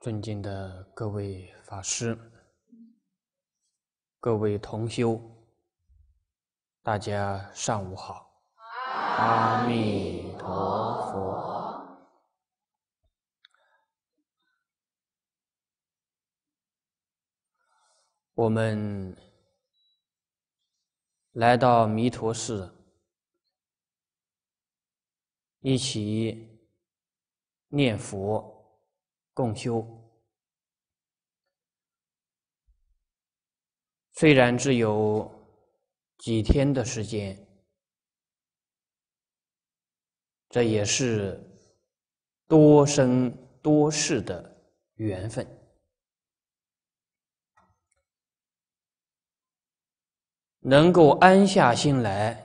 尊敬的各位法师，各位同修，大家上午好！阿弥陀佛！我们来到弥陀寺，一起念佛。共修，虽然只有几天的时间，这也是多生多世的缘分，能够安下心来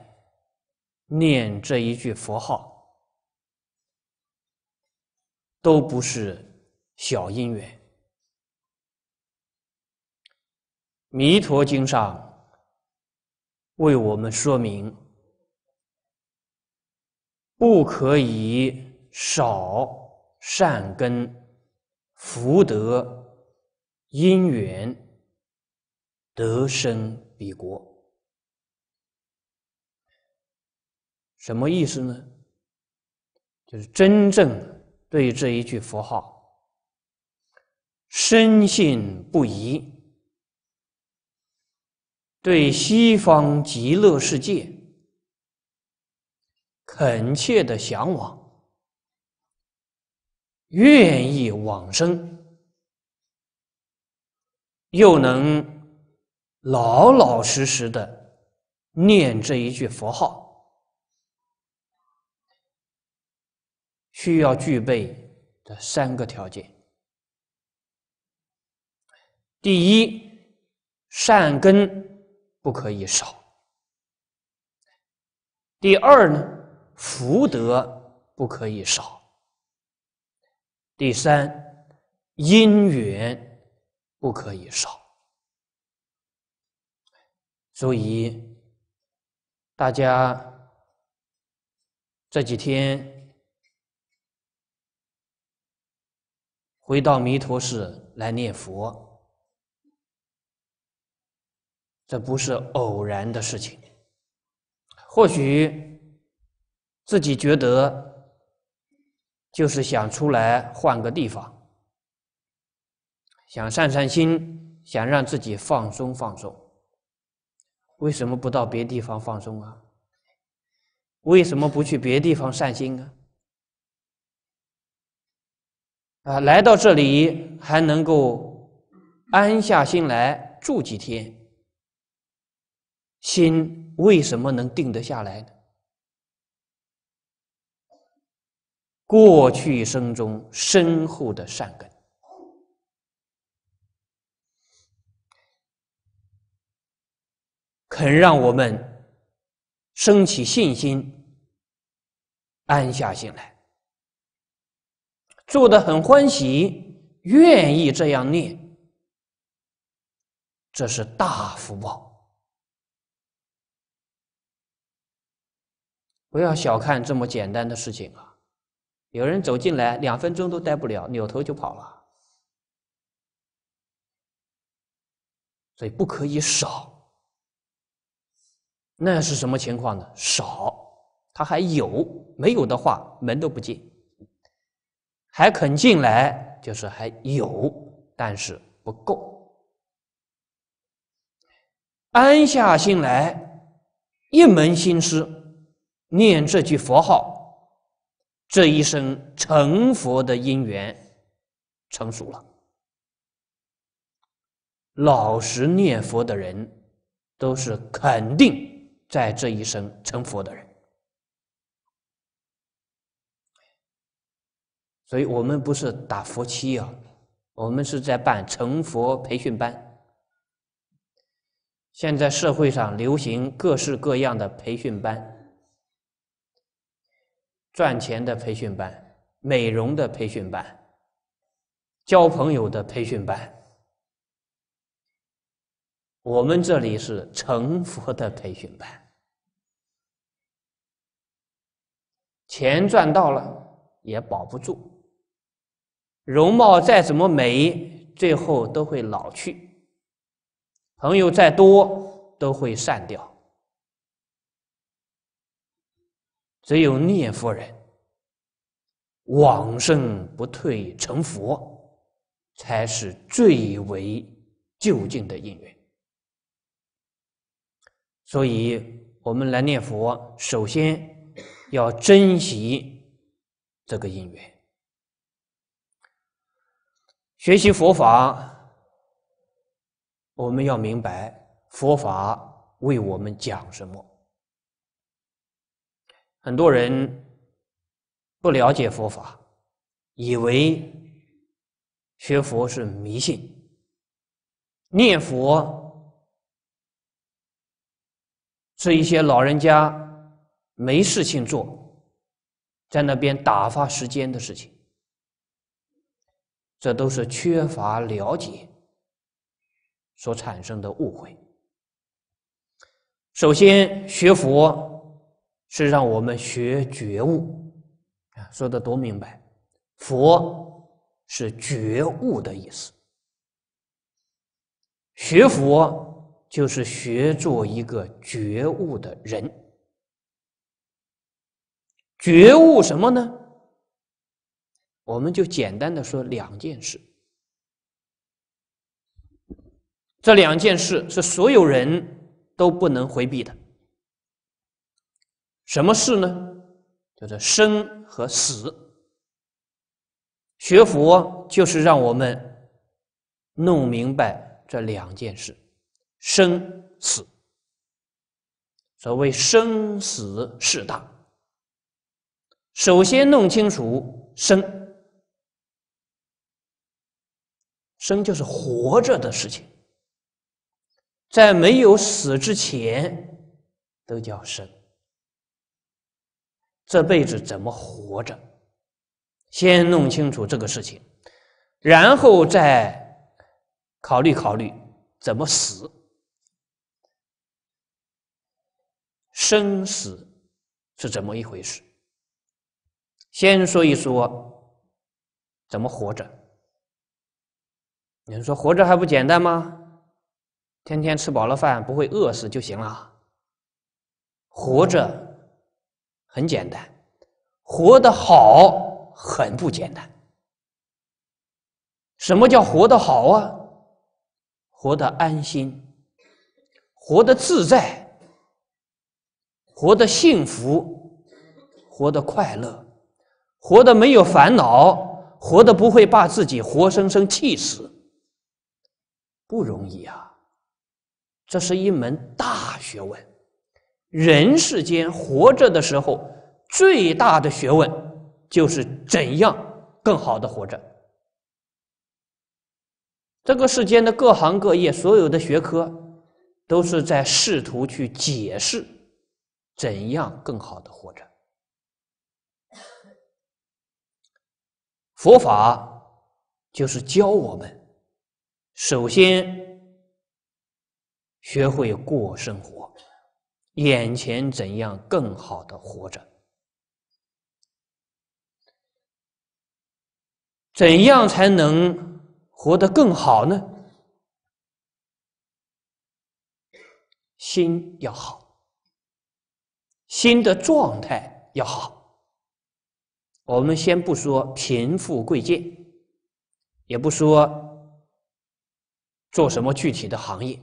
念这一句佛号，都不是。小因缘，《弥陀经》上为我们说明，不可以少善根、福德、因缘得生彼国。什么意思呢？就是真正对这一句佛号。深信不疑，对西方极乐世界恳切的向往，愿意往生，又能老老实实的念这一句佛号，需要具备的三个条件。第一，善根不可以少；第二呢，福德不可以少；第三，因缘不可以少。所以，大家这几天回到弥陀寺来念佛。这不是偶然的事情。或许自己觉得就是想出来换个地方，想散散心，想让自己放松放松。为什么不到别地方放松啊？为什么不去别地方散心啊？啊，来到这里还能够安下心来住几天。心为什么能定得下来呢？过去生中深厚的善根，肯让我们升起信心，安下心来，做的很欢喜，愿意这样念，这是大福报。不要小看这么简单的事情啊！有人走进来，两分钟都待不了，扭头就跑了。所以不可以少。那是什么情况呢？少，他还有没有的话，门都不进，还肯进来，就是还有，但是不够。安下心来，一门心思。念这句佛号，这一生成佛的因缘成熟了。老实念佛的人，都是肯定在这一生成佛的人。所以我们不是打佛七啊，我们是在办成佛培训班。现在社会上流行各式各样的培训班。赚钱的培训班，美容的培训班，交朋友的培训班，我们这里是成佛的培训班。钱赚到了也保不住，容貌再怎么美，最后都会老去；朋友再多，都会散掉。只有念佛人，往生不退成佛，才是最为就近的因缘。所以，我们来念佛，首先要珍惜这个因缘。学习佛法，我们要明白佛法为我们讲什么。很多人不了解佛法，以为学佛是迷信，念佛是一些老人家没事情做，在那边打发时间的事情，这都是缺乏了解所产生的误会。首先，学佛。是让我们学觉悟啊，说的多明白。佛是觉悟的意思，学佛就是学做一个觉悟的人。觉悟什么呢？我们就简单的说两件事，这两件事是所有人都不能回避的。什么事呢？叫做生和死。学佛就是让我们弄明白这两件事：生死。所谓生死事大。首先弄清楚生，生就是活着的事情，在没有死之前都叫生。这辈子怎么活着？先弄清楚这个事情，然后再考虑考虑怎么死。生死是怎么一回事？先说一说怎么活着。有人说：“活着还不简单吗？天天吃饱了饭，不会饿死就行了。”活着。很简单，活得好很不简单。什么叫活得好啊？活得安心，活得自在，活得幸福，活得快乐，活得没有烦恼，活得不会把自己活生生气死，不容易啊！这是一门大学问。人世间活着的时候，最大的学问就是怎样更好的活着。这个世间的各行各业，所有的学科，都是在试图去解释怎样更好的活着。佛法就是教我们，首先学会过生活。眼前怎样更好的活着？怎样才能活得更好呢？心要好，心的状态要好。我们先不说贫富贵贱，也不说做什么具体的行业，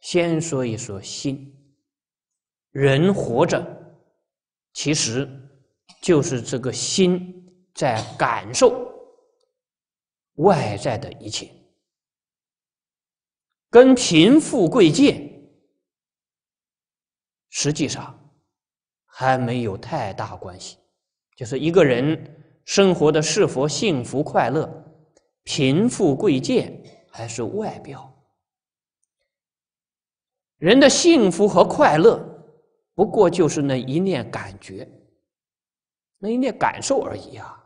先说一说心。人活着，其实就是这个心在感受外在的一切，跟贫富贵贱实际上还没有太大关系。就是一个人生活的是否幸福快乐，贫富贵贱还是外表，人的幸福和快乐。不过就是那一念感觉，那一念感受而已啊。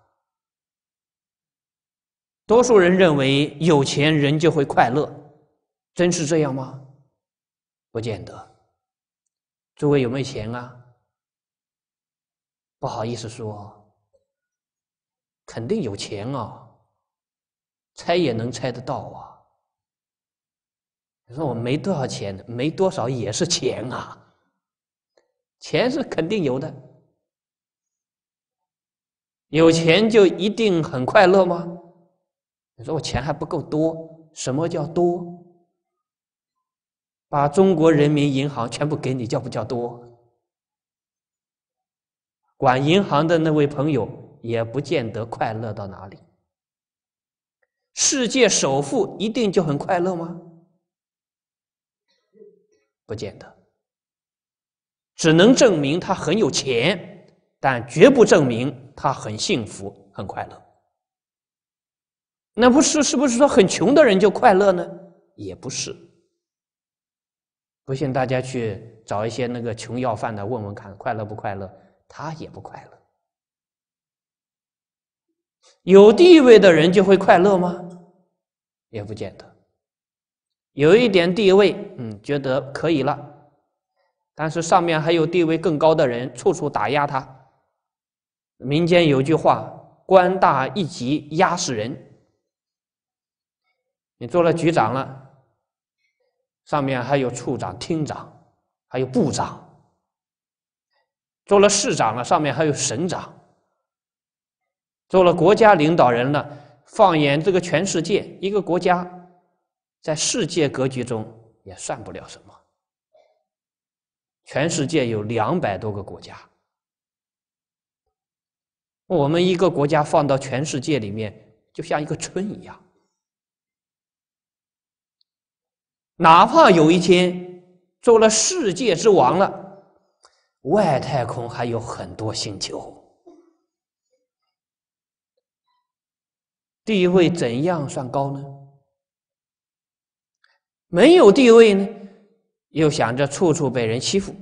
多数人认为有钱人就会快乐，真是这样吗？不见得。诸位有没有钱啊？不好意思说，肯定有钱啊，猜也能猜得到啊。你说我没多少钱，没多少也是钱啊。钱是肯定有的，有钱就一定很快乐吗？你说我钱还不够多，什么叫多？把中国人民银行全部给你，叫不叫多？管银行的那位朋友也不见得快乐到哪里。世界首富一定就很快乐吗？不见得。只能证明他很有钱，但绝不证明他很幸福、很快乐。那不是是不是说很穷的人就快乐呢？也不是。不信，大家去找一些那个穷要饭的问问看，快乐不快乐？他也不快乐。有地位的人就会快乐吗？也不见得。有一点地位，嗯，觉得可以了。但是上面还有地位更高的人，处处打压他。民间有句话：“官大一级压死人。”你做了局长了，上面还有处长、厅长，还有部长；做了市长了，上面还有省长；做了国家领导人了，放眼这个全世界，一个国家在世界格局中也算不了什么。全世界有两百多个国家，我们一个国家放到全世界里面，就像一个村一样。哪怕有一天做了世界之王了，外太空还有很多星球，地位怎样算高呢？没有地位呢？又想着处处被人欺负，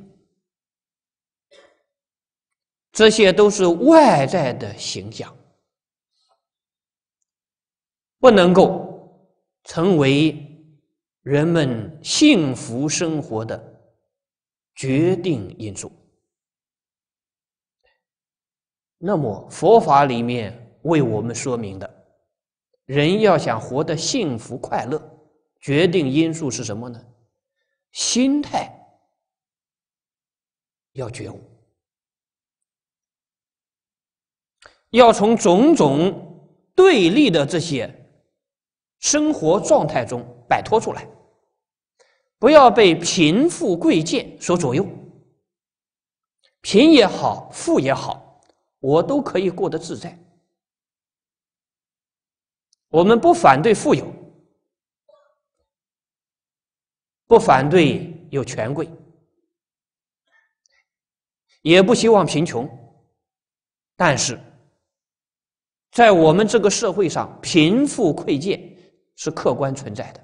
这些都是外在的形象，不能够成为人们幸福生活的决定因素。那么，佛法里面为我们说明的，人要想活得幸福快乐，决定因素是什么呢？心态要觉悟，要从种种对立的这些生活状态中摆脱出来，不要被贫富贵贱所左右。贫也好，富也好，我都可以过得自在。我们不反对富有。不反对有权贵，也不希望贫穷，但是，在我们这个社会上，贫富贵贱是客观存在的。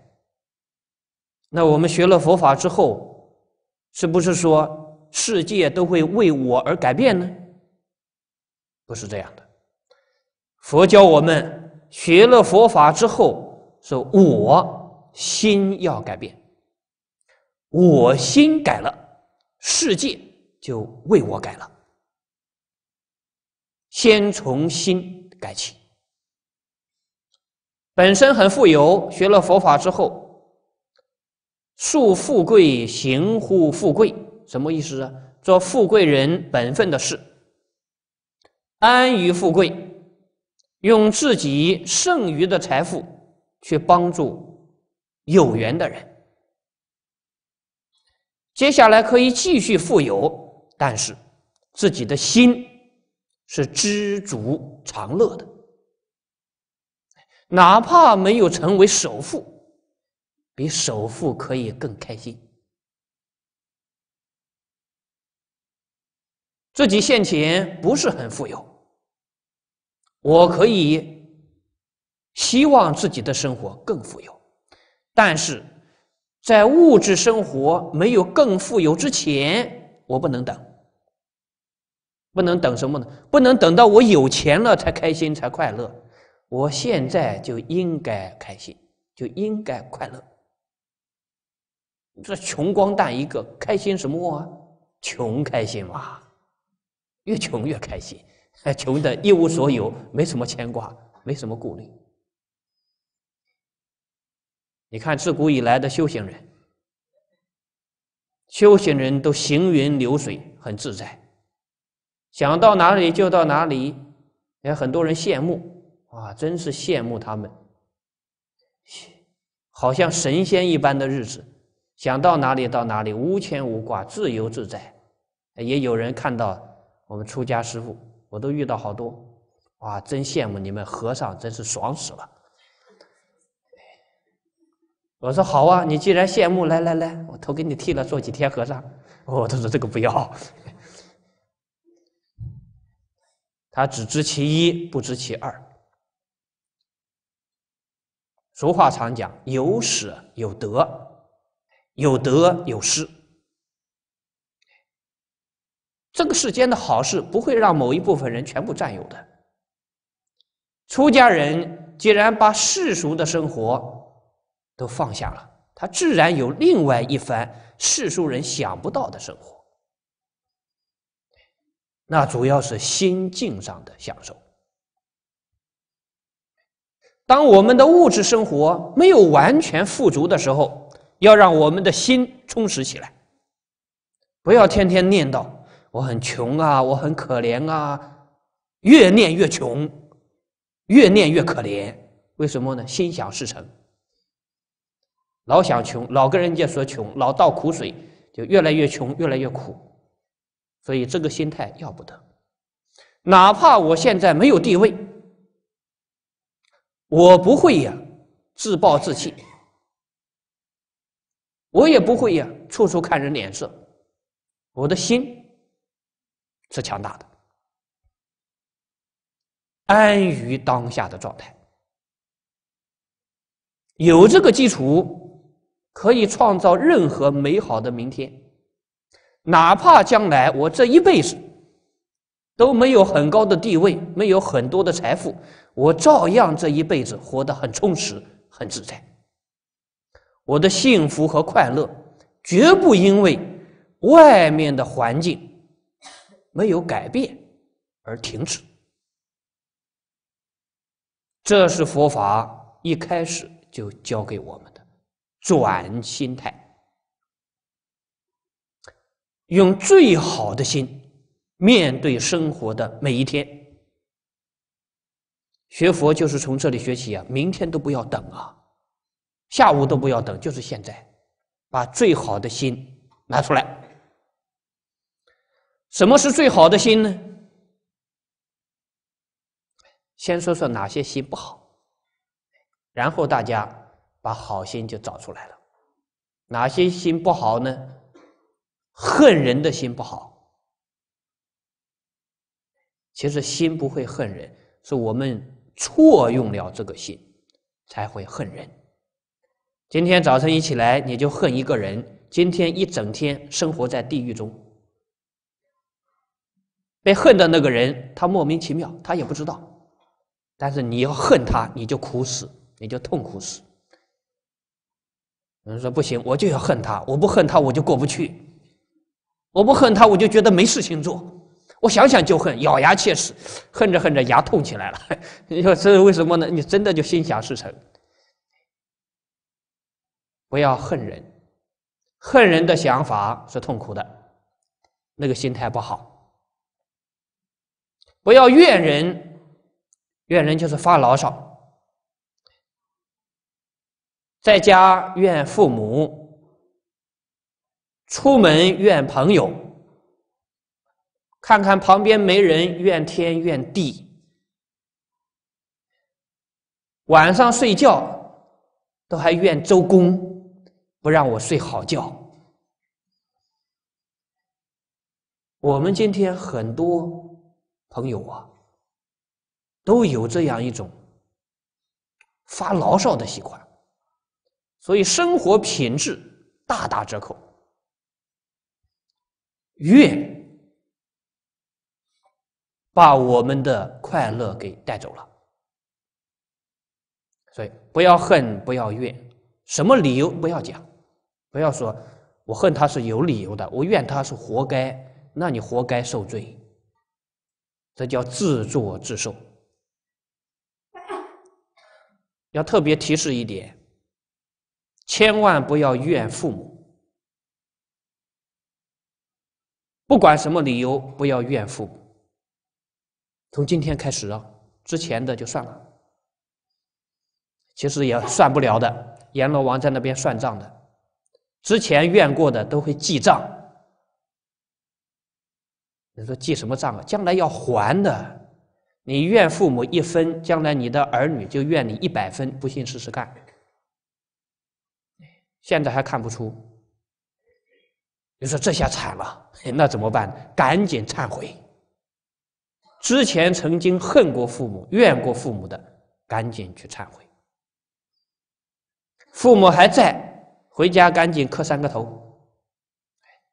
那我们学了佛法之后，是不是说世界都会为我而改变呢？不是这样的。佛教我们学了佛法之后，是我心要改变。我心改了，世界就为我改了。先从心改起。本身很富有，学了佛法之后，树富贵，行乎富贵，什么意思啊？做富贵人本分的事，安于富贵，用自己剩余的财富去帮助有缘的人。接下来可以继续富有，但是自己的心是知足常乐的，哪怕没有成为首富，比首富可以更开心。自己现钱不是很富有，我可以希望自己的生活更富有，但是。在物质生活没有更富有之前，我不能等，不能等什么呢？不能等到我有钱了才开心才快乐。我现在就应该开心，就应该快乐。这穷光蛋一个，开心什么啊？穷开心嘛，越穷越开心，还 穷的一无所有，没什么牵挂，没什么顾虑。你看，自古以来的修行人，修行人都行云流水，很自在，想到哪里就到哪里。也很多人羡慕，啊，真是羡慕他们，好像神仙一般的日子，想到哪里到哪里，无牵无挂，自由自在。也有人看到我们出家师傅，我都遇到好多，啊，真羡慕你们和尚，真是爽死了。我说好啊，你既然羡慕，来来来，我头给你剃了，做几天和尚。哦，他说这个不要，他只知其一，不知其二。俗话常讲：有舍有得，有得有失。这个世间的好事不会让某一部分人全部占有的。出家人既然把世俗的生活，都放下了，他自然有另外一番世俗人想不到的生活。那主要是心境上的享受。当我们的物质生活没有完全富足的时候，要让我们的心充实起来，不要天天念叨我很穷啊，我很可怜啊，越念越穷，越念越可怜。为什么呢？心想事成。老想穷，老跟人家说穷，老倒苦水，就越来越穷，越来越苦。所以这个心态要不得。哪怕我现在没有地位，我不会呀自暴自弃，我也不会呀处处看人脸色。我的心是强大的，安于当下的状态，有这个基础。可以创造任何美好的明天，哪怕将来我这一辈子都没有很高的地位，没有很多的财富，我照样这一辈子活得很充实、很自在。我的幸福和快乐绝不因为外面的环境没有改变而停止，这是佛法一开始就教给我们的。转心态，用最好的心面对生活的每一天。学佛就是从这里学起啊！明天都不要等啊，下午都不要等，就是现在，把最好的心拿出来。什么是最好的心呢？先说说哪些心不好，然后大家。把好心就找出来了，哪些心不好呢？恨人的心不好。其实心不会恨人，是我们错用了这个心，才会恨人。今天早晨一起来你就恨一个人，今天一整天生活在地狱中。被恨的那个人他莫名其妙，他也不知道。但是你要恨他，你就苦死，你就痛苦死。有人说不行，我就要恨他。我不恨他，我就过不去。我不恨他，我就觉得没事情做。我想想就恨，咬牙切齿，恨着恨着牙痛起来了。你说这是为什么呢？你真的就心想事成。不要恨人，恨人的想法是痛苦的，那个心态不好。不要怨人，怨人就是发牢骚。在家怨父母，出门怨朋友，看看旁边没人怨天怨地，晚上睡觉都还怨周公不让我睡好觉。我们今天很多朋友啊，都有这样一种发牢骚的习惯。所以，生活品质大打折扣，怨把我们的快乐给带走了。所以，不要恨，不要怨，什么理由不要讲，不要说“我恨他是有理由的”，“我怨他是活该”，那你活该受罪，这叫自作自受。要特别提示一点。千万不要怨父母，不管什么理由，不要怨父母。从今天开始啊，之前的就算了，其实也算不了的。阎罗王在那边算账的，之前怨过的都会记账。你说记什么账啊？将来要还的，你怨父母一分，将来你的儿女就怨你一百分。不信试试看。现在还看不出，你说这下惨了，那怎么办？赶紧忏悔。之前曾经恨过父母、怨过父母的，赶紧去忏悔。父母还在，回家赶紧磕三个头。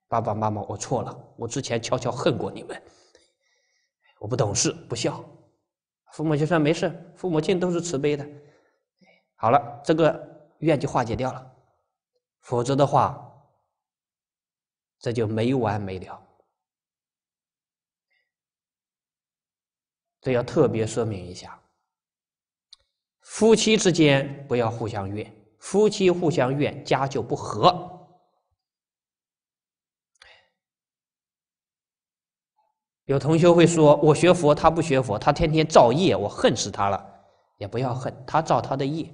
爸爸妈妈，我错了，我之前悄悄恨过你们，我不懂事，不孝。父母就说没事，父母亲都是慈悲的。好了，这个怨就化解掉了。否则的话，这就没完没了。这要特别说明一下：夫妻之间不要互相怨，夫妻互相怨，家就不和。有同学会说：“我学佛，他不学佛，他天天造业，我恨死他了。”也不要恨，他造他的业，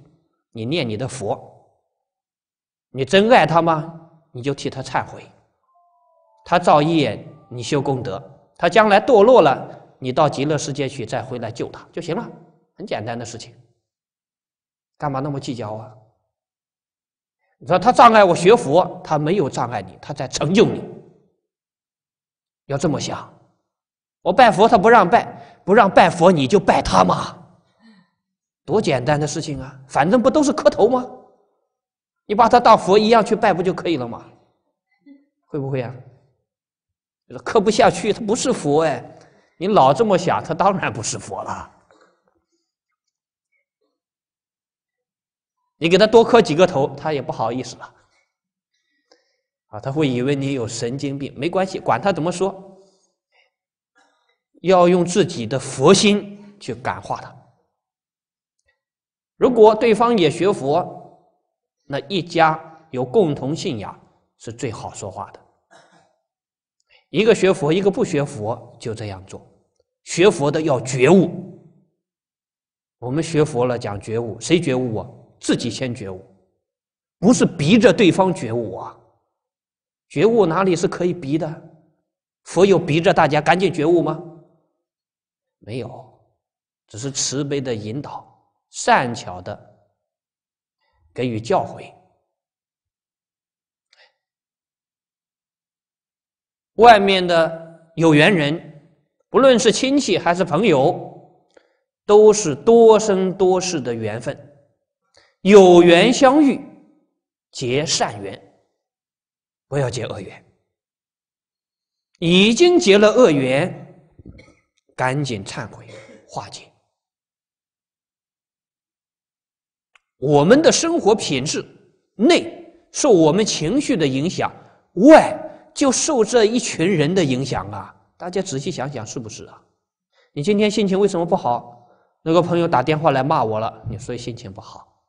你念你的佛。你真爱他吗？你就替他忏悔，他造业，你修功德；他将来堕落了，你到极乐世界去再回来救他就行了，很简单的事情。干嘛那么计较啊？你说他障碍我学佛，他没有障碍你，他在成就你。要这么想，我拜佛他不让拜，不让拜佛你就拜他嘛，多简单的事情啊！反正不都是磕头吗？你把他当佛一样去拜不就可以了吗？会不会呀？就是磕不下去，他不是佛哎！你老这么想，他当然不是佛了。你给他多磕几个头，他也不好意思了。啊，他会以为你有神经病。没关系，管他怎么说，要用自己的佛心去感化他。如果对方也学佛，那一家有共同信仰是最好说话的。一个学佛，一个不学佛，就这样做。学佛的要觉悟。我们学佛了，讲觉悟，谁觉悟啊？自己先觉悟，不是逼着对方觉悟啊。觉悟哪里是可以逼的？佛有逼着大家赶紧觉悟吗？没有，只是慈悲的引导，善巧的。给予教诲。外面的有缘人，不论是亲戚还是朋友，都是多生多世的缘分。有缘相遇，结善缘，不要结恶缘。已经结了恶缘，赶紧忏悔化解。我们的生活品质内受我们情绪的影响，外就受这一群人的影响啊！大家仔细想想是不是啊？你今天心情为什么不好？那个朋友打电话来骂我了，你说心情不好，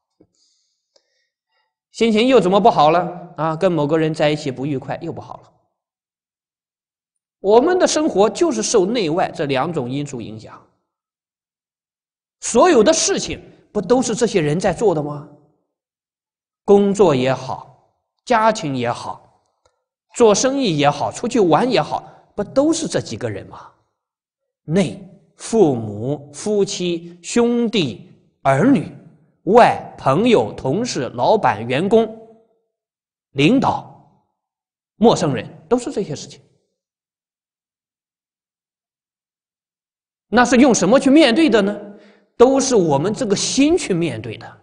心情又怎么不好了？啊，跟某个人在一起不愉快，又不好了。我们的生活就是受内外这两种因素影响，所有的事情。不都是这些人在做的吗？工作也好，家庭也好，做生意也好，出去玩也好，不都是这几个人吗？内父母、夫妻、兄弟、儿女；外朋友、同事、老板、员工、领导、陌生人，都是这些事情。那是用什么去面对的呢？都是我们这个心去面对的。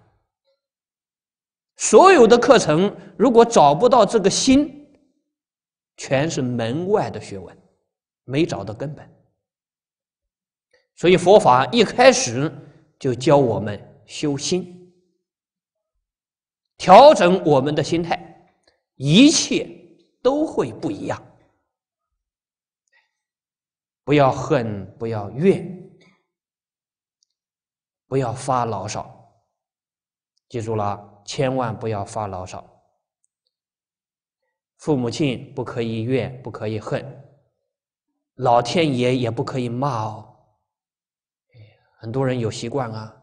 所有的课程，如果找不到这个心，全是门外的学问，没找到根本。所以佛法一开始就教我们修心，调整我们的心态，一切都会不一样。不要恨，不要怨。不要发牢骚，记住了，千万不要发牢骚。父母亲不可以怨，不可以恨，老天爷也不可以骂哦。很多人有习惯啊，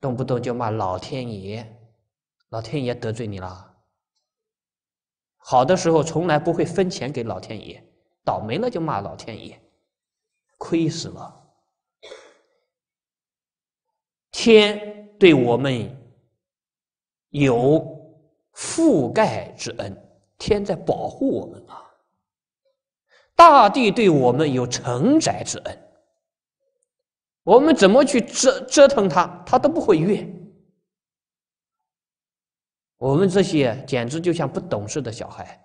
动不动就骂老天爷，老天爷得罪你了。好的时候从来不会分钱给老天爷，倒霉了就骂老天爷，亏死了。天对我们有覆盖之恩，天在保护我们啊。大地对我们有承载之恩。我们怎么去折折腾它，它都不会怨。我们这些简直就像不懂事的小孩。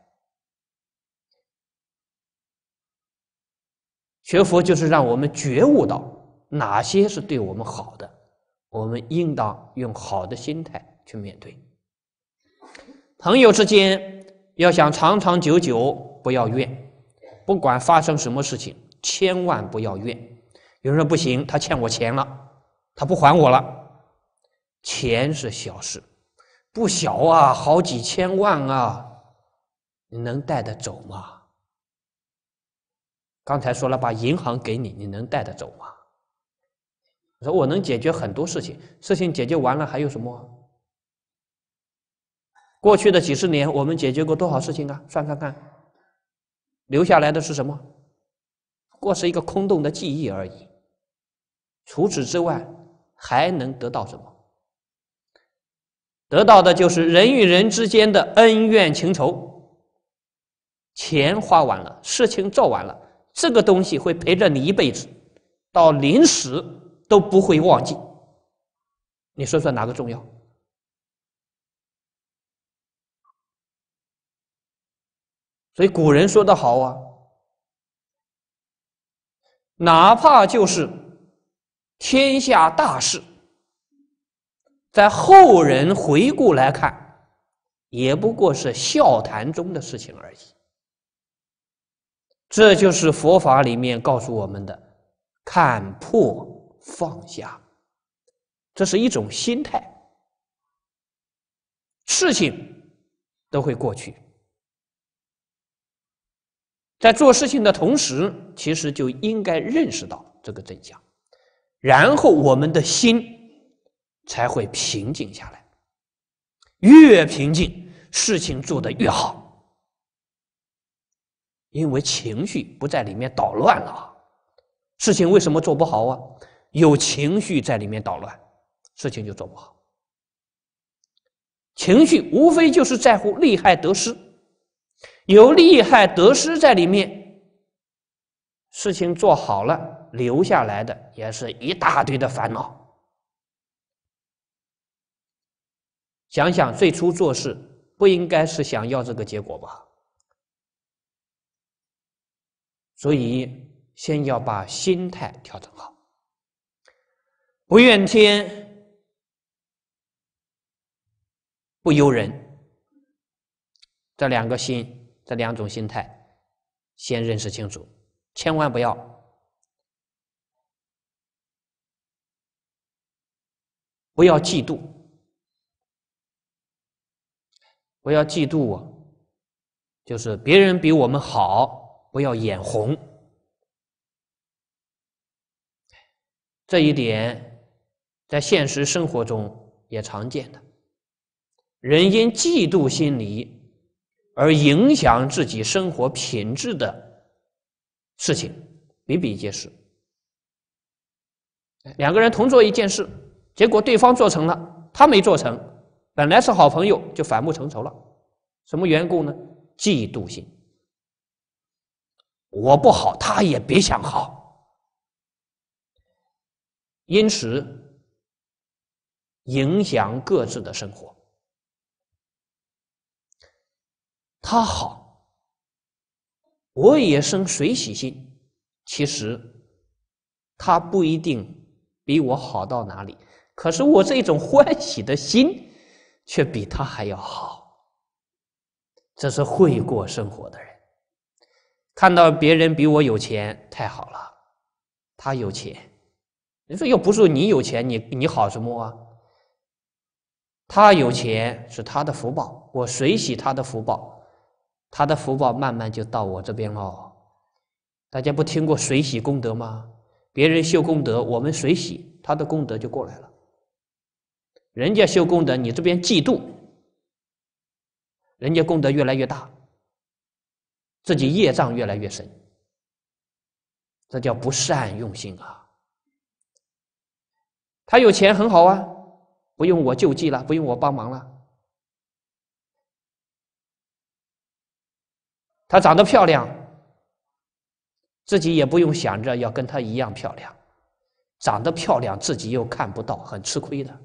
学佛就是让我们觉悟到哪些是对我们好的。我们应当用好的心态去面对朋友之间，要想长长久久，不要怨。不管发生什么事情，千万不要怨。有人说不行，他欠我钱了，他不还我了。钱是小事，不小啊，好几千万啊，你能带得走吗？刚才说了，把银行给你，你能带得走吗？说我能解决很多事情，事情解决完了还有什么？过去的几十年，我们解决过多少事情啊？算算看，留下来的是什么？不过是一个空洞的记忆而已。除此之外，还能得到什么？得到的就是人与人之间的恩怨情仇。钱花完了，事情做完了，这个东西会陪着你一辈子，到临死。都不会忘记，你说说哪个重要？所以古人说的好啊，哪怕就是天下大事，在后人回顾来看，也不过是笑谈中的事情而已。这就是佛法里面告诉我们的，看破。放下，这是一种心态。事情都会过去，在做事情的同时，其实就应该认识到这个真相，然后我们的心才会平静下来。越平静，事情做的越好，因为情绪不在里面捣乱了。事情为什么做不好啊？有情绪在里面捣乱，事情就做不好。情绪无非就是在乎利害得失，有利害得失在里面，事情做好了，留下来的也是一大堆的烦恼。想想最初做事，不应该是想要这个结果吧？所以，先要把心态调整好。不怨天，不尤人，这两个心，这两种心态，先认识清楚，千万不要，不要嫉妒，不要嫉妒我，就是别人比我们好，不要眼红，这一点。在现实生活中也常见的，人因嫉妒心理而影响自己生活品质的事情比比皆是。两个人同做一件事，结果对方做成了，他没做成，本来是好朋友就反目成仇了。什么缘故呢？嫉妒心，我不好，他也别想好。因此。影响各自的生活，他好，我也生水喜心。其实他不一定比我好到哪里，可是我这种欢喜的心却比他还要好。这是会过生活的人，看到别人比我有钱，太好了。他有钱，你说又不是你有钱，你你好什么啊？他有钱是他的福报，我随喜他的福报，他的福报慢慢就到我这边了。大家不听过随喜功德吗？别人修功德，我们随喜，他的功德就过来了。人家修功德，你这边嫉妒，人家功德越来越大，自己业障越来越深，这叫不善用心啊。他有钱很好啊。不用我救济了，不用我帮忙了。她长得漂亮，自己也不用想着要跟她一样漂亮。长得漂亮，自己又看不到，很吃亏的。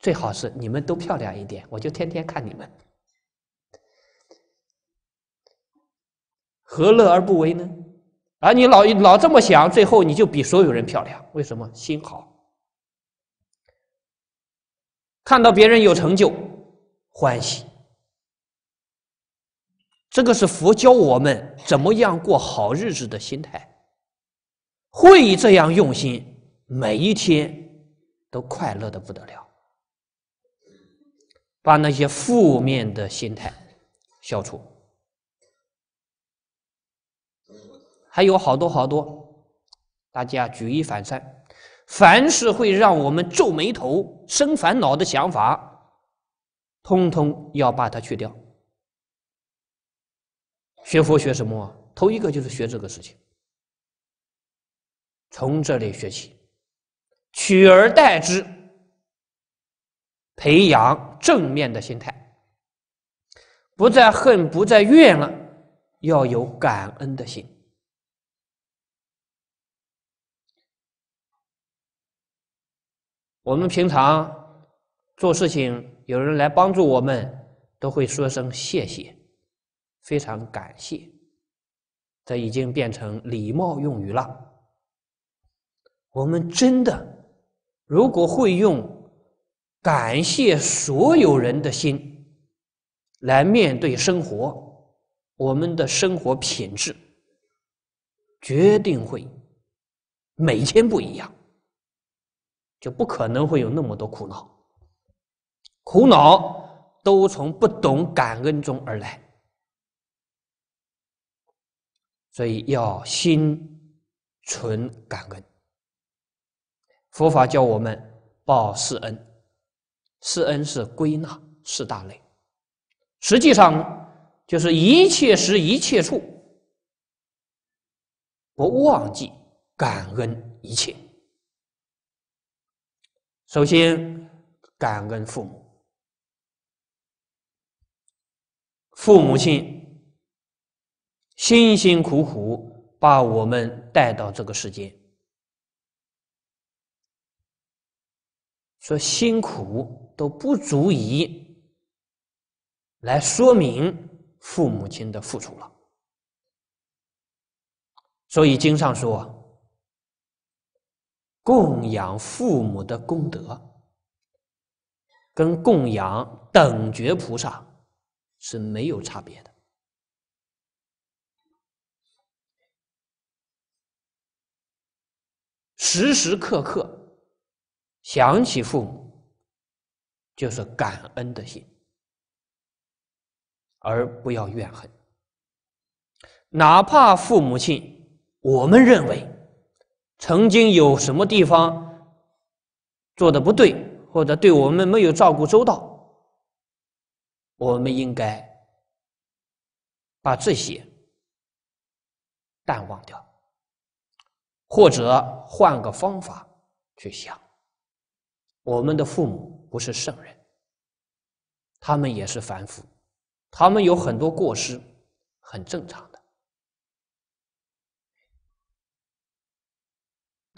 最好是你们都漂亮一点，我就天天看你们，何乐而不为呢？而你老老这么想，最后你就比所有人漂亮。为什么？心好。看到别人有成就，欢喜，这个是佛教我们怎么样过好日子的心态。会以这样用心，每一天都快乐的不得了。把那些负面的心态消除，还有好多好多，大家举一反三。凡是会让我们皱眉头、生烦恼的想法，通通要把它去掉。学佛学什么？头一个就是学这个事情，从这里学起，取而代之，培养正面的心态，不再恨、不再怨了，要有感恩的心。我们平常做事情，有人来帮助我们，都会说声谢谢，非常感谢。这已经变成礼貌用语了。我们真的，如果会用感谢所有人的心来面对生活，我们的生活品质决定会每天不一样。就不可能会有那么多苦恼，苦恼都从不懂感恩中而来，所以要心存感恩。佛法教我们报四恩，四恩是归纳四大类，实际上就是一切时一切处，不忘记感恩一切。首先，感恩父母，父母亲辛辛苦苦把我们带到这个世界，说辛苦都不足以来说明父母亲的付出了。所以经上说。供养父母的功德，跟供养等觉菩萨是没有差别的。时时刻刻想起父母，就是感恩的心，而不要怨恨。哪怕父母亲，我们认为。曾经有什么地方做的不对，或者对我们没有照顾周到，我们应该把这些淡忘掉，或者换个方法去想。我们的父母不是圣人，他们也是凡夫，他们有很多过失，很正常。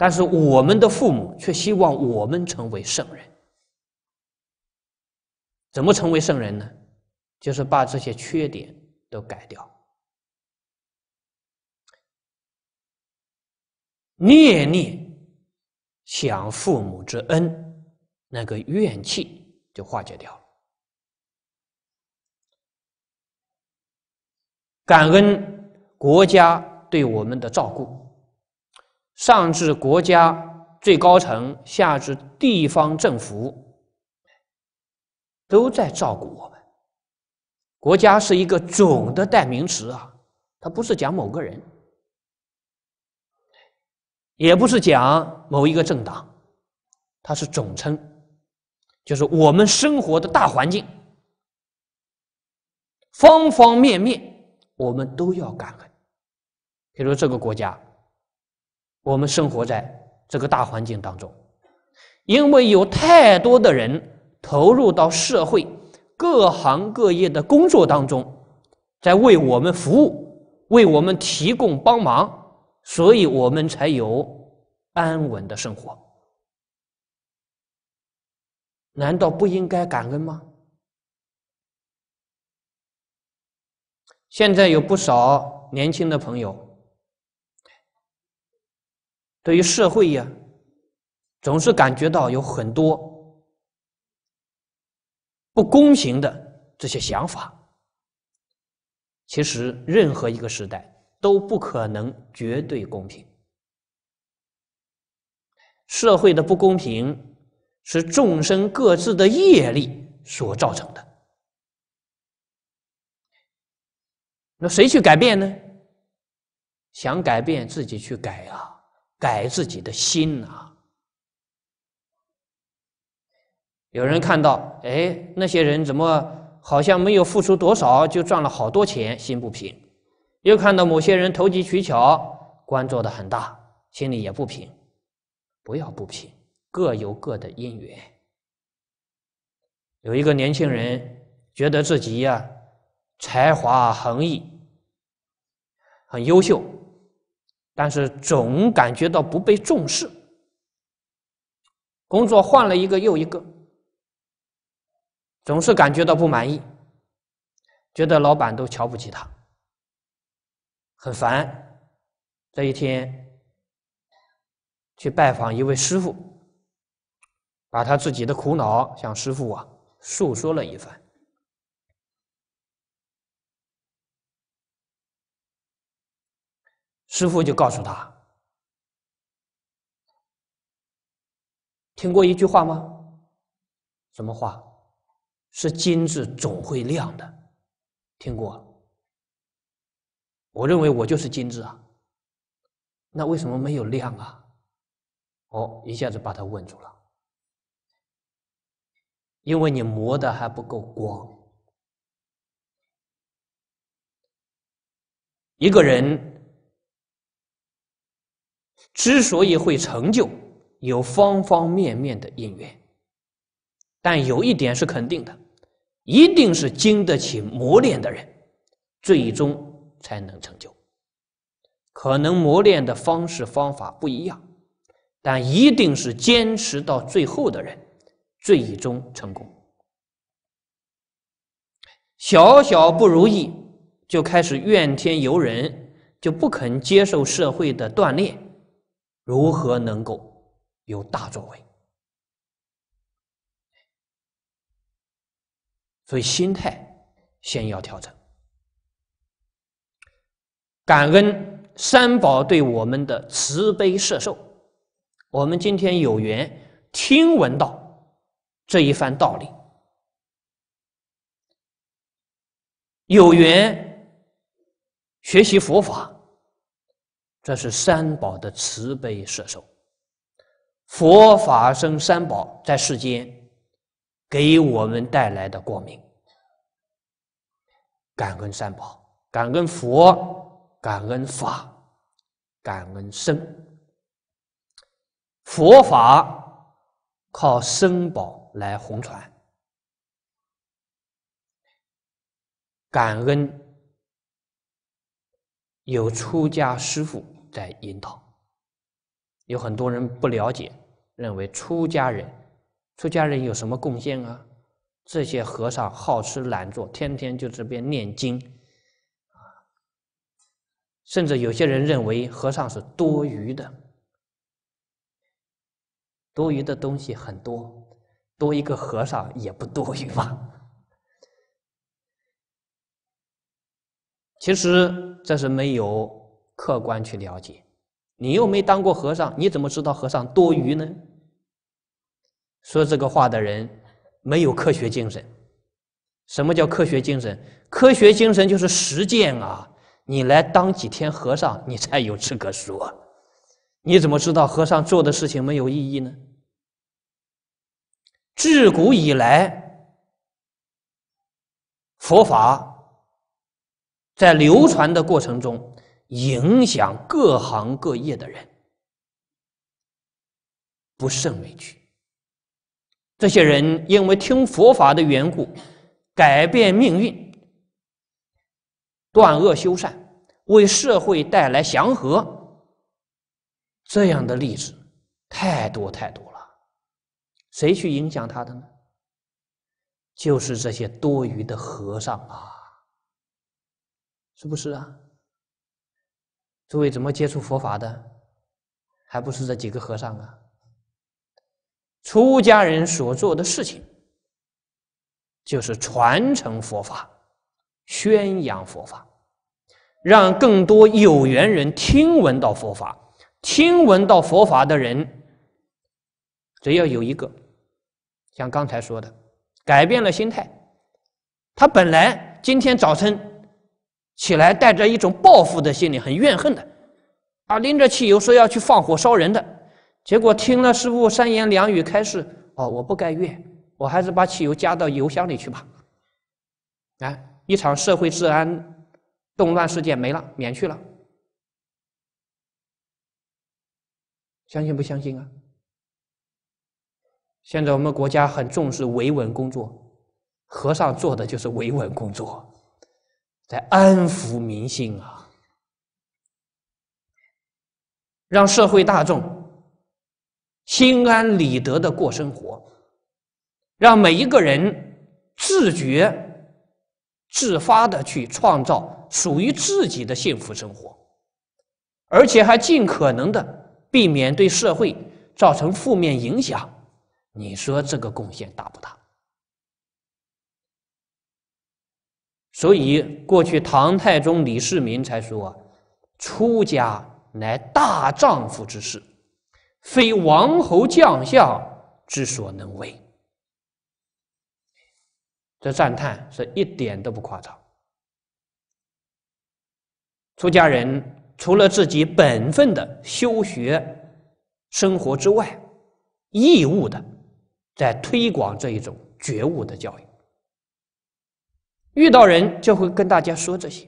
但是我们的父母却希望我们成为圣人。怎么成为圣人呢？就是把这些缺点都改掉，念念想父母之恩，那个怨气就化解掉了。感恩国家对我们的照顾。上至国家最高层，下至地方政府，都在照顾我们。国家是一个总的代名词啊，它不是讲某个人，也不是讲某一个政党，它是总称，就是我们生活的大环境，方方面面我们都要感恩。比如这个国家。我们生活在这个大环境当中，因为有太多的人投入到社会各行各业的工作当中，在为我们服务，为我们提供帮忙，所以我们才有安稳的生活。难道不应该感恩吗？现在有不少年轻的朋友。对于社会呀，总是感觉到有很多不公平的这些想法。其实，任何一个时代都不可能绝对公平。社会的不公平是众生各自的业力所造成的。那谁去改变呢？想改变，自己去改啊。改自己的心啊！有人看到，哎，那些人怎么好像没有付出多少，就赚了好多钱，心不平；又看到某些人投机取巧，官做的很大，心里也不平。不要不平，各有各的因缘。有一个年轻人觉得自己呀才华横溢，很优秀。但是总感觉到不被重视，工作换了一个又一个，总是感觉到不满意，觉得老板都瞧不起他，很烦。这一天去拜访一位师傅，把他自己的苦恼向师傅啊诉说了一番。师父就告诉他：“听过一句话吗？什么话？是金子总会亮的。听过？我认为我就是金子啊，那为什么没有亮啊？哦，一下子把他问住了。因为你磨的还不够光。一个人。”之所以会成就，有方方面面的因缘，但有一点是肯定的：，一定是经得起磨练的人，最终才能成就。可能磨练的方式方法不一样，但一定是坚持到最后的人，最终成功。小小不如意，就开始怨天尤人，就不肯接受社会的锻炼。如何能够有大作为？所以心态先要调整，感恩三宝对我们的慈悲摄受。我们今天有缘听闻到这一番道理，有缘学习佛法。这是三宝的慈悲摄受，佛法生三宝，在世间给我们带来的光明。感恩三宝，感恩佛，感恩法，感恩僧。佛法靠僧宝来弘传，感恩。有出家师傅在引导，有很多人不了解，认为出家人，出家人有什么贡献啊？这些和尚好吃懒做，天天就这边念经，甚至有些人认为和尚是多余的，多余的东西很多，多一个和尚也不多余吧。其实这是没有客观去了解，你又没当过和尚，你怎么知道和尚多余呢？说这个话的人没有科学精神。什么叫科学精神？科学精神就是实践啊！你来当几天和尚，你才有资格说。你怎么知道和尚做的事情没有意义呢？自古以来，佛法。在流传的过程中，影响各行各业的人不胜枚举。这些人因为听佛法的缘故，改变命运，断恶修善，为社会带来祥和，这样的例子太多太多了。谁去影响他的呢？就是这些多余的和尚啊。是不是啊？诸位怎么接触佛法的？还不是这几个和尚啊？出家人所做的事情，就是传承佛法、宣扬佛法，让更多有缘人听闻到佛法。听闻到佛法的人，只要有一个，像刚才说的，改变了心态，他本来今天早晨。起来，带着一种报复的心理，很怨恨的，啊，拎着汽油说要去放火烧人。的结果，听了师傅三言两语，开始哦，我不该怨，我还是把汽油加到油箱里去吧。哎，一场社会治安动乱事件没了，免去了。相信不相信啊？现在我们国家很重视维稳工作，和尚做的就是维稳工作。在安抚民心啊，让社会大众心安理得的过生活，让每一个人自觉自发的去创造属于自己的幸福生活，而且还尽可能的避免对社会造成负面影响。你说这个贡献大不大？所以，过去唐太宗李世民才说：“出家乃大丈夫之事，非王侯将相之所能为。”这赞叹是一点都不夸张。出家人除了自己本分的修学生活之外，义务的在推广这一种觉悟的教育。遇到人就会跟大家说这些，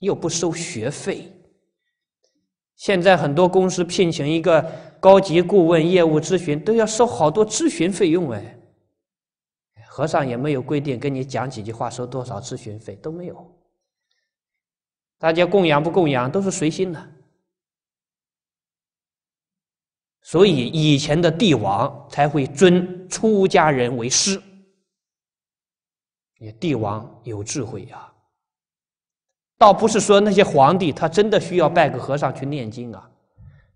又不收学费。现在很多公司聘请一个高级顾问、业务咨询都要收好多咨询费用，哎，和尚也没有规定跟你讲几句话收多少咨询费，都没有。大家供养不供养都是随心的，所以以前的帝王才会尊出家人为师。帝王有智慧呀，倒不是说那些皇帝他真的需要拜个和尚去念经啊。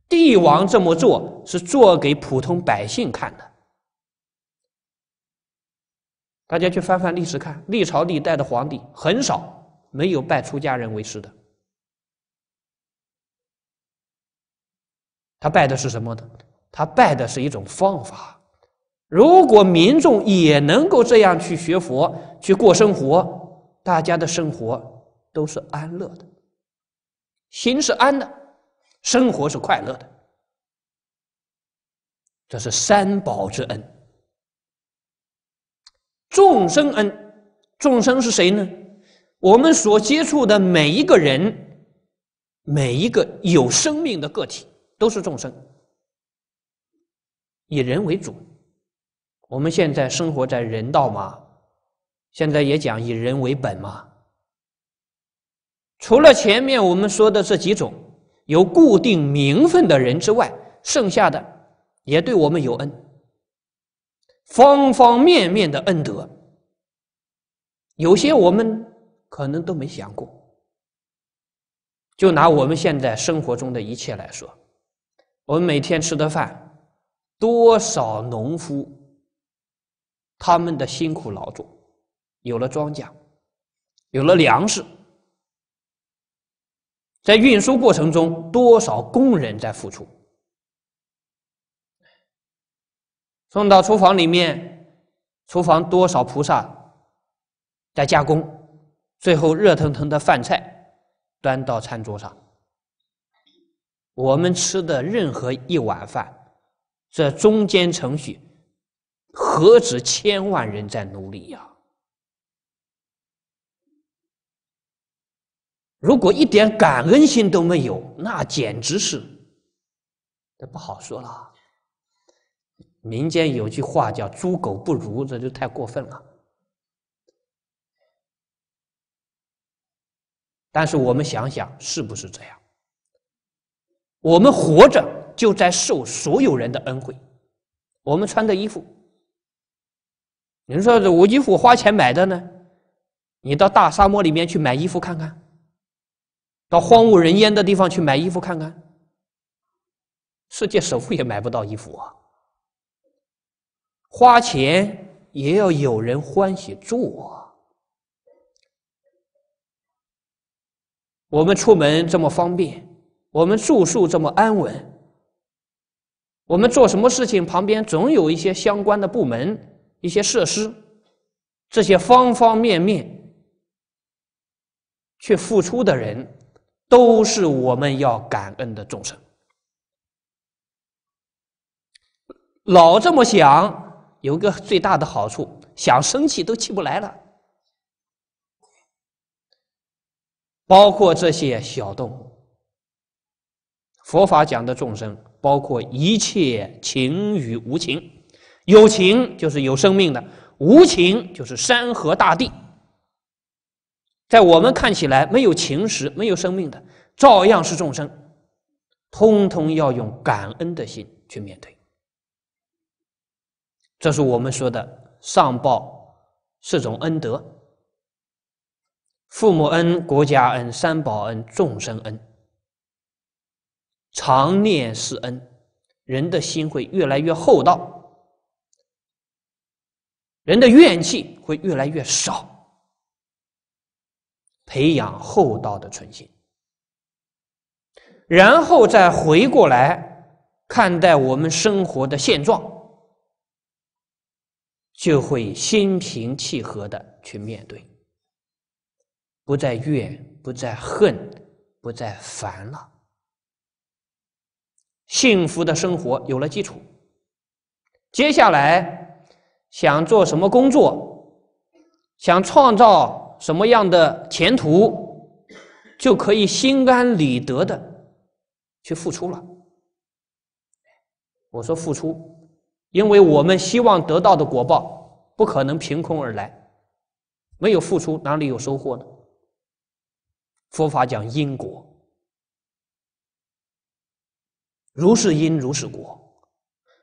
帝王这么做是做给普通百姓看的。大家去翻翻历史看，历朝历代的皇帝很少没有拜出家人为师的。他拜的是什么呢？他拜的是一种方法。如果民众也能够这样去学佛、去过生活，大家的生活都是安乐的，心是安的，生活是快乐的。这是三宝之恩，众生恩，众生是谁呢？我们所接触的每一个人，每一个有生命的个体，都是众生，以人为主。我们现在生活在人道吗？现在也讲以人为本吗？除了前面我们说的这几种有固定名分的人之外，剩下的也对我们有恩，方方面面的恩德，有些我们可能都没想过。就拿我们现在生活中的一切来说，我们每天吃的饭，多少农夫。他们的辛苦劳作，有了庄稼，有了粮食，在运输过程中，多少工人在付出？送到厨房里面，厨房多少菩萨在加工？最后热腾腾的饭菜端到餐桌上，我们吃的任何一碗饭，这中间程序。何止千万人在努力呀！如果一点感恩心都没有，那简直是……这不好说了。民间有句话叫“猪狗不如”，这就太过分了。但是我们想想，是不是这样？我们活着就在受所有人的恩惠，我们穿的衣服。你说这我衣服花钱买的呢？你到大沙漠里面去买衣服看看，到荒无人烟的地方去买衣服看看，世界首富也买不到衣服啊！花钱也要有人欢喜做啊！我们出门这么方便，我们住宿这么安稳，我们做什么事情旁边总有一些相关的部门。一些设施，这些方方面面去付出的人，都是我们要感恩的众生。老这么想，有一个最大的好处，想生气都气不来了。包括这些小动物，佛法讲的众生，包括一切情与无情。有情就是有生命的，无情就是山河大地。在我们看起来没有情时、没有生命的，照样是众生，通通要用感恩的心去面对。这是我们说的上报四种恩德：父母恩、国家恩、三宝恩、众生恩。常念是恩，人的心会越来越厚道。人的怨气会越来越少，培养厚道的存心，然后再回过来看待我们生活的现状，就会心平气和的去面对，不再怨，不再恨，不再烦了，幸福的生活有了基础，接下来。想做什么工作，想创造什么样的前途，就可以心安理得的去付出了。我说付出，因为我们希望得到的果报不可能凭空而来，没有付出哪里有收获呢？佛法讲因果，如是因如是果，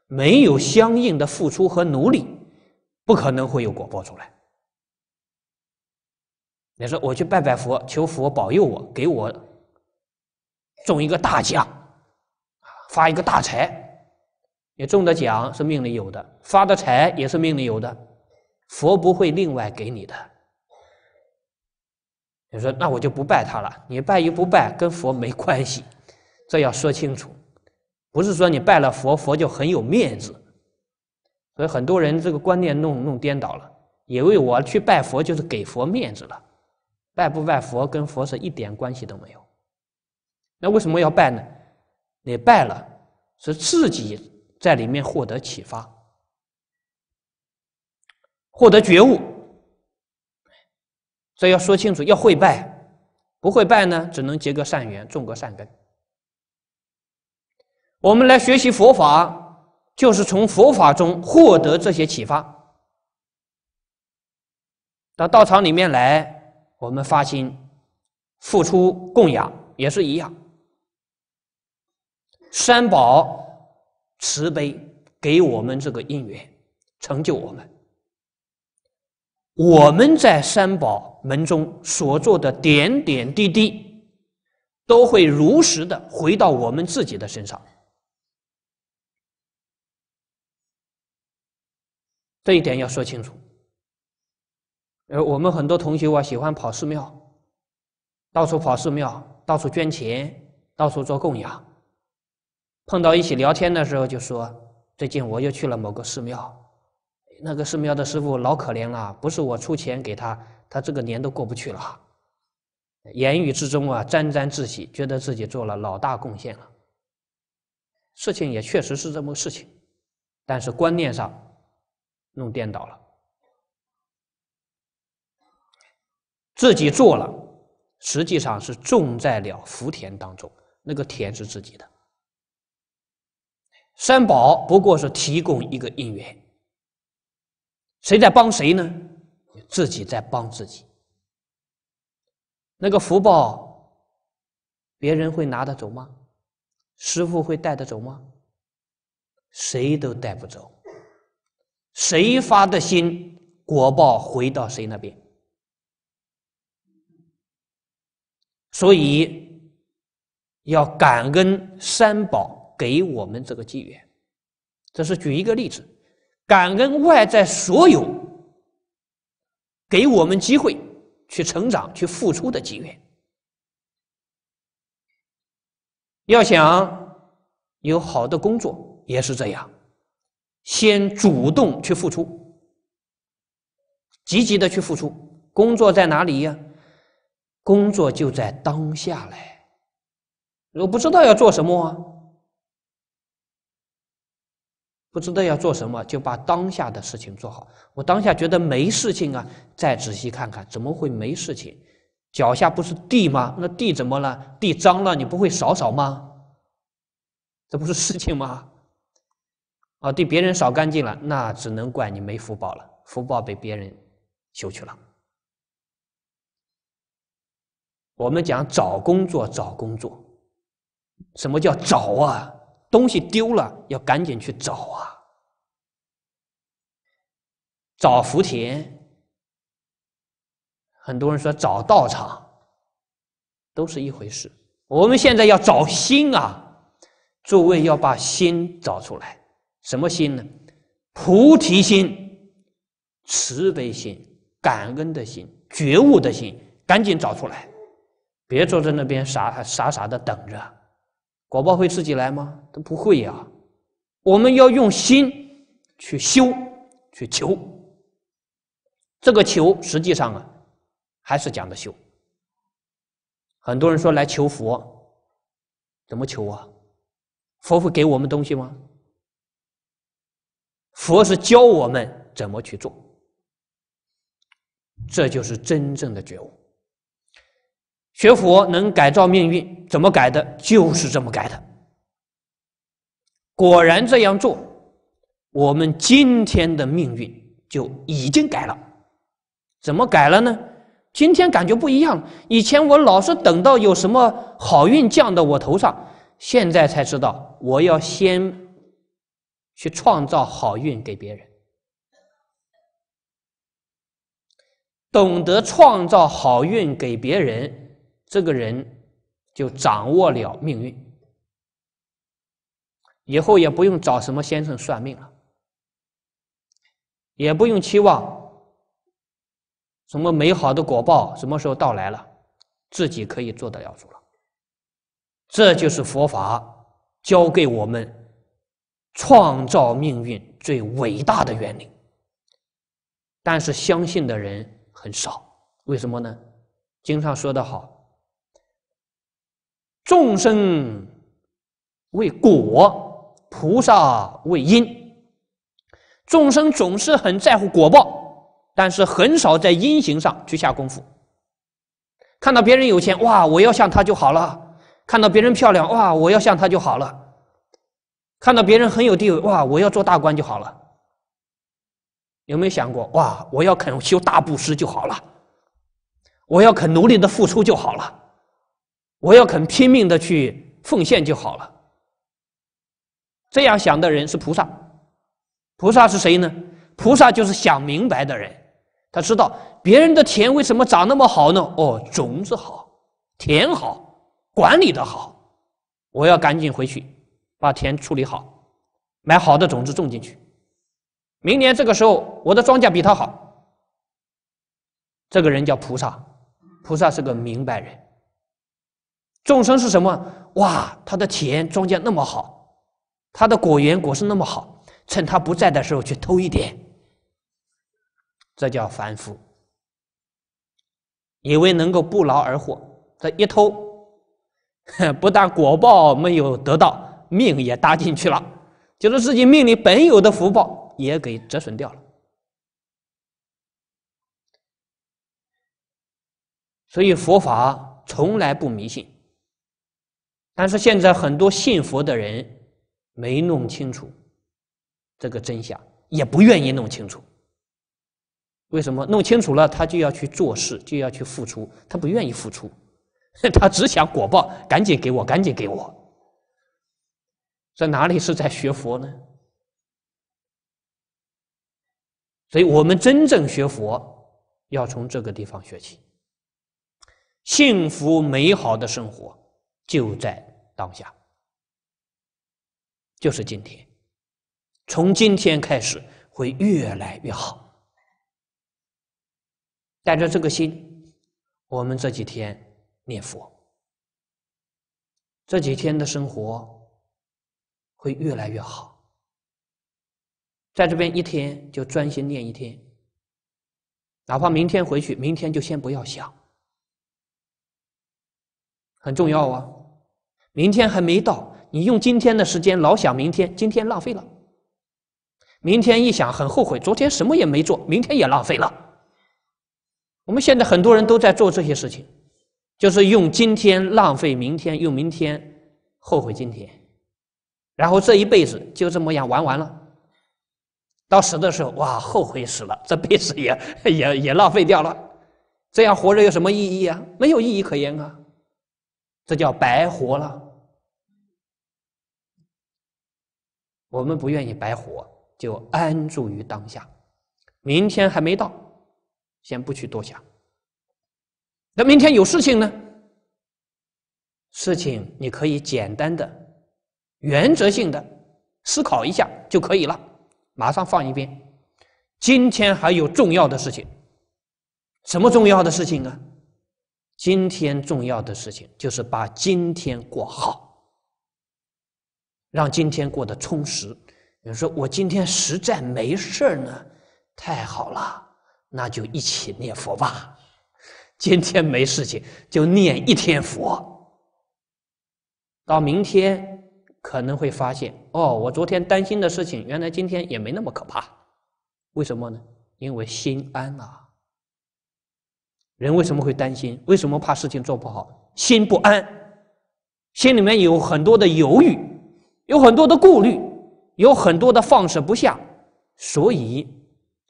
没有相应的付出和努力。不可能会有果报出来。你说我去拜拜佛，求佛保佑我，给我中一个大奖，发一个大财。你中的奖是命里有的，发的财也是命里有的，佛不会另外给你的。你说那我就不拜他了？你拜与不拜跟佛没关系，这要说清楚。不是说你拜了佛，佛就很有面子。所以很多人这个观念弄弄颠倒了，以为我去拜佛就是给佛面子了，拜不拜佛跟佛是一点关系都没有。那为什么要拜呢？你拜了是自己在里面获得启发，获得觉悟。所以要说清楚，要会拜，不会拜呢，只能结个善缘，种个善根。我们来学习佛法。就是从佛法中获得这些启发，到道场里面来，我们发心付出供养也是一样。三宝慈悲给我们这个因缘，成就我们。我们在三宝门中所做的点点滴滴，都会如实的回到我们自己的身上。这一点要说清楚。而我们很多同学啊，喜欢跑寺庙，到处跑寺庙，到处捐钱，到处做供养。碰到一起聊天的时候，就说：“最近我又去了某个寺庙，那个寺庙的师傅老可怜了，不是我出钱给他，他这个年都过不去了。”言语之中啊，沾沾自喜，觉得自己做了老大贡献了。事情也确实是这么个事情，但是观念上。弄颠倒了，自己做了，实际上是种在了福田当中，那个田是自己的。三宝不过是提供一个因缘，谁在帮谁呢？自己在帮自己。那个福报，别人会拿得走吗？师傅会带得走吗？谁都带不走。谁发的心果报回到谁那边，所以要感恩三宝给我们这个机缘。这是举一个例子，感恩外在所有给我们机会去成长、去付出的机缘。要想有好的工作，也是这样。先主动去付出，积极的去付出。工作在哪里呀？工作就在当下嘞。我不知道要做什么，啊，不知道要做什么，就把当下的事情做好。我当下觉得没事情啊，再仔细看看，怎么会没事情？脚下不是地吗？那地怎么了？地脏了，你不会扫扫吗？这不是事情吗？哦，对别人扫干净了，那只能怪你没福报了，福报被别人修去了。我们讲找工作，找工作，什么叫找啊？东西丢了要赶紧去找啊！找福田，很多人说找道场，都是一回事。我们现在要找心啊，诸位要把心找出来。什么心呢？菩提心、慈悲心、感恩的心、觉悟的心，赶紧找出来，别坐在那边傻傻傻的等着。果报会自己来吗？他不会呀。我们要用心去修，去求。这个求实际上啊，还是讲的修。很多人说来求佛，怎么求啊？佛会给我们东西吗？佛是教我们怎么去做，这就是真正的觉悟。学佛能改造命运，怎么改的？就是这么改的。果然这样做，我们今天的命运就已经改了。怎么改了呢？今天感觉不一样。以前我老是等到有什么好运降到我头上，现在才知道我要先。去创造好运给别人，懂得创造好运给别人，这个人就掌握了命运。以后也不用找什么先生算命了，也不用期望什么美好的果报什么时候到来了，自己可以做得了主了。这就是佛法教给我们。创造命运最伟大的原理，但是相信的人很少。为什么呢？经常说的好，众生为果，菩萨为因。众生总是很在乎果报，但是很少在因行上去下功夫。看到别人有钱，哇，我要像他就好了；看到别人漂亮，哇，我要像他就好了。看到别人很有地位，哇！我要做大官就好了。有没有想过，哇！我要肯修大布施就好了。我要肯努力的付出就好了。我要肯拼命的去奉献就好了。这样想的人是菩萨。菩萨是谁呢？菩萨就是想明白的人。他知道别人的田为什么长那么好呢？哦，种子好，田好，管理的好。我要赶紧回去。把田处理好，买好的种子种进去。明年这个时候，我的庄稼比他好。这个人叫菩萨，菩萨是个明白人。众生是什么？哇，他的田庄稼那么好，他的果园果实那么好，趁他不在的时候去偷一点，这叫凡夫。以为能够不劳而获，这一偷，不但果报没有得到。命也搭进去了，就是自己命里本有的福报也给折损掉了。所以佛法从来不迷信，但是现在很多信佛的人没弄清楚这个真相，也不愿意弄清楚。为什么？弄清楚了他就要去做事，就要去付出，他不愿意付出，他只想果报，赶紧给我，赶紧给我。这哪里是在学佛呢？所以我们真正学佛，要从这个地方学起。幸福美好的生活就在当下，就是今天，从今天开始会越来越好。带着这个心，我们这几天念佛，这几天的生活。会越来越好，在这边一天就专心念一天，哪怕明天回去，明天就先不要想，很重要啊！明天还没到，你用今天的时间老想明天，今天浪费了；明天一想很后悔，昨天什么也没做，明天也浪费了。我们现在很多人都在做这些事情，就是用今天浪费明天，用明天后悔今天。然后这一辈子就这么样玩完了，到死的时候哇后悔死了，这辈子也 也也浪费掉了，这样活着有什么意义啊？没有意义可言啊，这叫白活了。我们不愿意白活，就安住于当下，明天还没到，先不去多想。那明天有事情呢？事情你可以简单的。原则性的思考一下就可以了，马上放一边。今天还有重要的事情，什么重要的事情啊？今天重要的事情就是把今天过好，让今天过得充实。有人说，我今天实在没事儿呢，太好了，那就一起念佛吧。今天没事情，就念一天佛，到明天。可能会发现，哦，我昨天担心的事情，原来今天也没那么可怕。为什么呢？因为心安啊。人为什么会担心？为什么怕事情做不好？心不安，心里面有很多的犹豫，有很多的顾虑，有很多的放舍不下，所以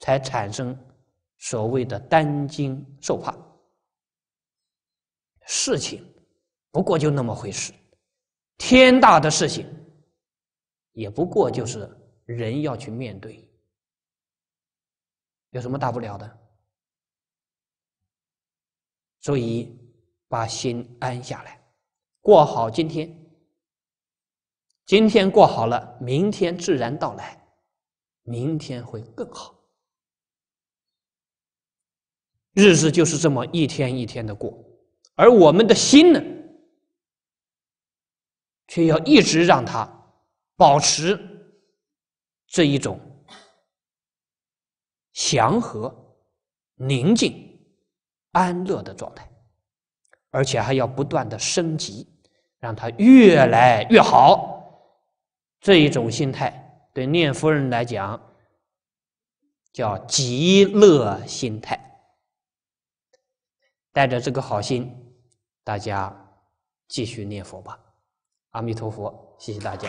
才产生所谓的担惊受怕。事情不过就那么回事。天大的事情，也不过就是人要去面对，有什么大不了的？所以，把心安下来，过好今天。今天过好了，明天自然到来，明天会更好。日子就是这么一天一天的过，而我们的心呢？却要一直让他保持这一种祥和、宁静、安乐的状态，而且还要不断的升级，让它越来越好。这一种心态对念佛人来讲叫极乐心态。带着这个好心，大家继续念佛吧。阿弥陀佛，谢谢大家。